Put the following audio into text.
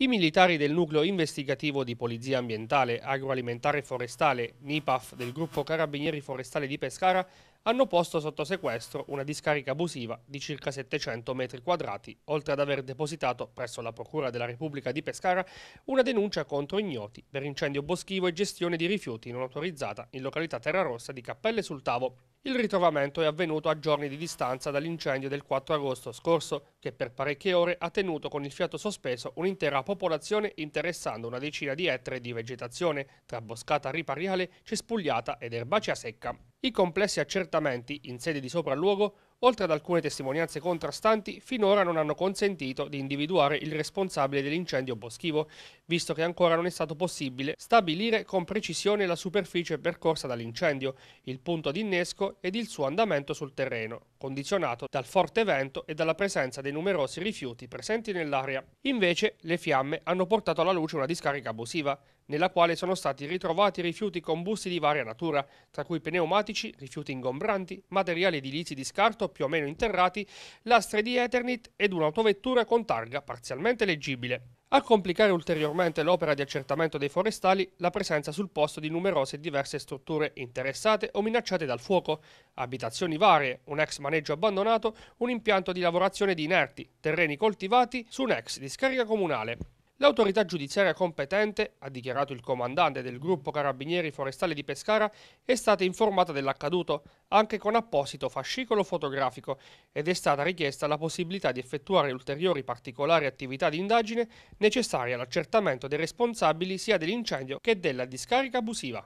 I militari del nucleo investigativo di Polizia Ambientale, Agroalimentare e Forestale, NIPAF, del gruppo Carabinieri Forestali di Pescara, hanno posto sotto sequestro una discarica abusiva di circa 700 metri quadrati, oltre ad aver depositato presso la Procura della Repubblica di Pescara una denuncia contro ignoti per incendio boschivo e gestione di rifiuti non autorizzata in località Terra Rossa di Cappelle sul Tavo, il ritrovamento è avvenuto a giorni di distanza dall'incendio del 4 agosto scorso, che per parecchie ore ha tenuto con il fiato sospeso un'intera popolazione interessando una decina di ettari di vegetazione, tra boscata ripariale, cespugliata ed erbacea secca. I complessi accertamenti in sede di sopralluogo oltre ad alcune testimonianze contrastanti, finora non hanno consentito di individuare il responsabile dell'incendio boschivo, visto che ancora non è stato possibile stabilire con precisione la superficie percorsa dall'incendio, il punto d'innesco ed il suo andamento sul terreno, condizionato dal forte vento e dalla presenza dei numerosi rifiuti presenti nell'area. Invece le fiamme hanno portato alla luce una discarica abusiva, nella quale sono stati ritrovati rifiuti combusti di varia natura, tra cui pneumatici, rifiuti ingombranti, materiali edilizi di scarto più o meno interrati lastre di Ethernet ed un'autovettura con targa parzialmente leggibile. A complicare ulteriormente l'opera di accertamento dei forestali la presenza sul posto di numerose e diverse strutture interessate o minacciate dal fuoco, abitazioni varie, un ex maneggio abbandonato, un impianto di lavorazione di inerti, terreni coltivati su un ex discarica comunale. L'autorità giudiziaria competente, ha dichiarato il comandante del gruppo Carabinieri Forestale di Pescara, è stata informata dell'accaduto, anche con apposito fascicolo fotografico, ed è stata richiesta la possibilità di effettuare ulteriori particolari attività di indagine necessarie all'accertamento dei responsabili sia dell'incendio che della discarica abusiva.